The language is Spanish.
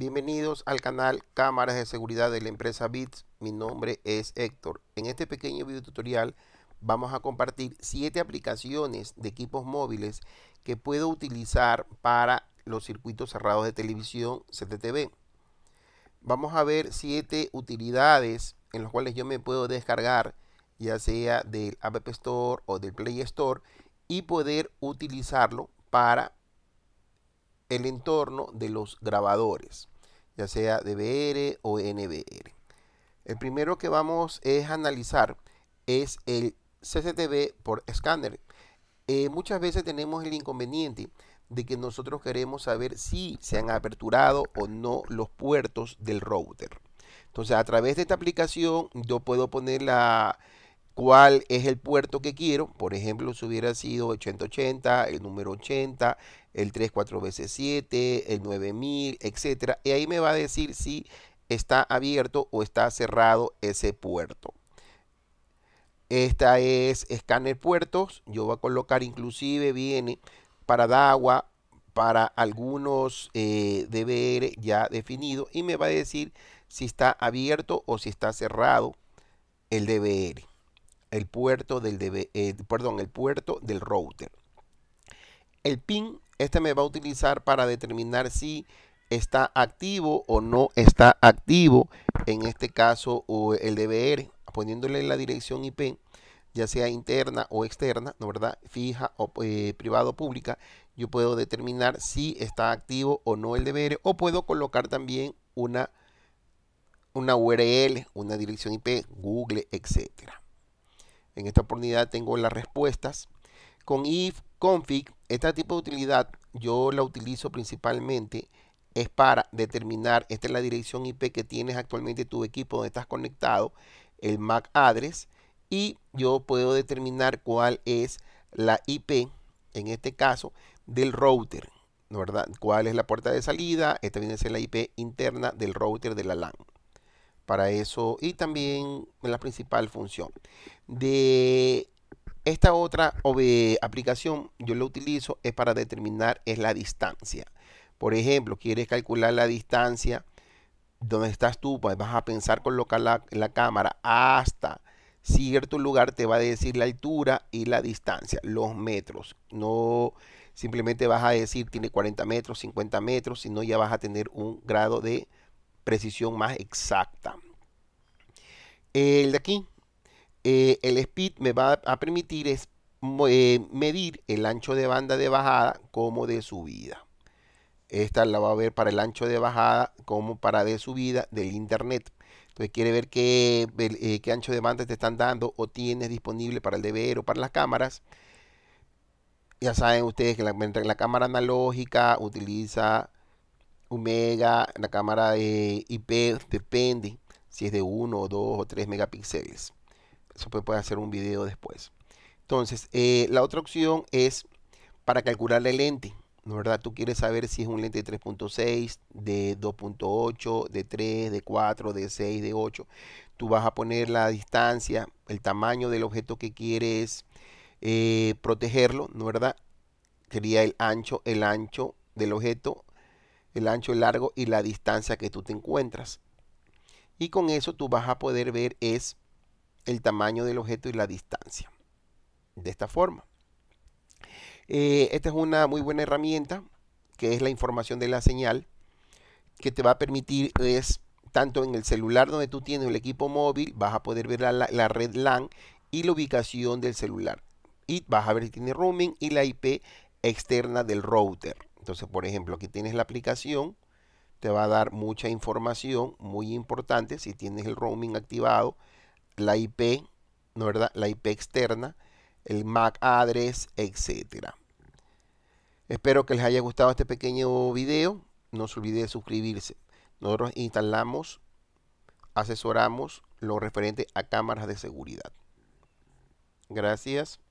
Bienvenidos al canal Cámaras de Seguridad de la empresa BITS. Mi nombre es Héctor. En este pequeño video tutorial vamos a compartir 7 aplicaciones de equipos móviles que puedo utilizar para los circuitos cerrados de televisión CTTV. Vamos a ver 7 utilidades en las cuales yo me puedo descargar ya sea del App Store o del Play Store y poder utilizarlo para el entorno de los grabadores, ya sea DBR o NBR. El primero que vamos a analizar es el CCTV por escáner. Eh, muchas veces tenemos el inconveniente de que nosotros queremos saber si se han aperturado o no los puertos del router. Entonces, a través de esta aplicación yo puedo poner la, cuál es el puerto que quiero. Por ejemplo, si hubiera sido 8080, el número 80, el 34 veces 7, el 9000, etcétera, y ahí me va a decir si está abierto o está cerrado ese puerto. Esta es escáner puertos. Yo voy a colocar inclusive viene para DAWA, para algunos eh, DBR ya definido y me va a decir si está abierto o si está cerrado el DBR el puerto del, eh, perdón, el puerto del router. El pin, este me va a utilizar para determinar si está activo o no está activo, en este caso o el DBR, poniéndole la dirección IP, ya sea interna o externa, ¿no verdad? Fija o eh, privado pública, yo puedo determinar si está activo o no el DBR o puedo colocar también una una URL, una dirección IP, Google, etcétera. En esta oportunidad tengo las respuestas. Con ifconfig. config, este tipo de utilidad yo la utilizo principalmente es para determinar, esta es la dirección IP que tienes actualmente tu equipo donde estás conectado, el MAC address, y yo puedo determinar cuál es la IP, en este caso, del router, ¿verdad? ¿Cuál es la puerta de salida? Esta viene a ser la IP interna del router de la LAN para eso y también la principal función. De esta otra aplicación yo lo utilizo es para determinar es la distancia. Por ejemplo, quieres calcular la distancia donde estás tú, pues vas a pensar colocar la, la cámara hasta cierto lugar, te va a decir la altura y la distancia, los metros. No simplemente vas a decir tiene 40 metros, 50 metros, sino ya vas a tener un grado de precisión más exacta. El de aquí, eh, el speed me va a permitir eh, medir el ancho de banda de bajada como de subida. Esta la va a ver para el ancho de bajada como para de subida del internet. Entonces quiere ver qué, eh, ancho de banda te están dando o tienes disponible para el deber o para las cámaras. Ya saben ustedes que la cámara analógica utiliza Omega, la cámara de IP depende si es de 1 o 2 o 3 megapíxeles. Eso puede, hacer un video después. Entonces, eh, la otra opción es para calcular el lente. ¿no, ¿verdad? Tú quieres saber si es un lente de 3.6, de 2.8, de 3, de 4, de 6, de 8. Tú vas a poner la distancia, el tamaño del objeto que quieres eh, protegerlo, ¿no, ¿verdad? Sería el ancho, el ancho del objeto el ancho, el largo y la distancia que tú te encuentras. Y con eso tú vas a poder ver es el tamaño del objeto y la distancia. De esta forma. Eh, esta es una muy buena herramienta que es la información de la señal que te va a permitir es tanto en el celular donde tú tienes el equipo móvil vas a poder ver la, la red LAN y la ubicación del celular y vas a ver si tiene roaming y la IP externa del router. Entonces, por ejemplo, aquí tienes la aplicación, te va a dar mucha información muy importante si tienes el roaming activado, la IP, ¿no verdad? La IP externa, el MAC address, etcétera. Espero que les haya gustado este pequeño video. No se olvide de suscribirse. Nosotros instalamos, asesoramos lo referente a cámaras de seguridad. Gracias.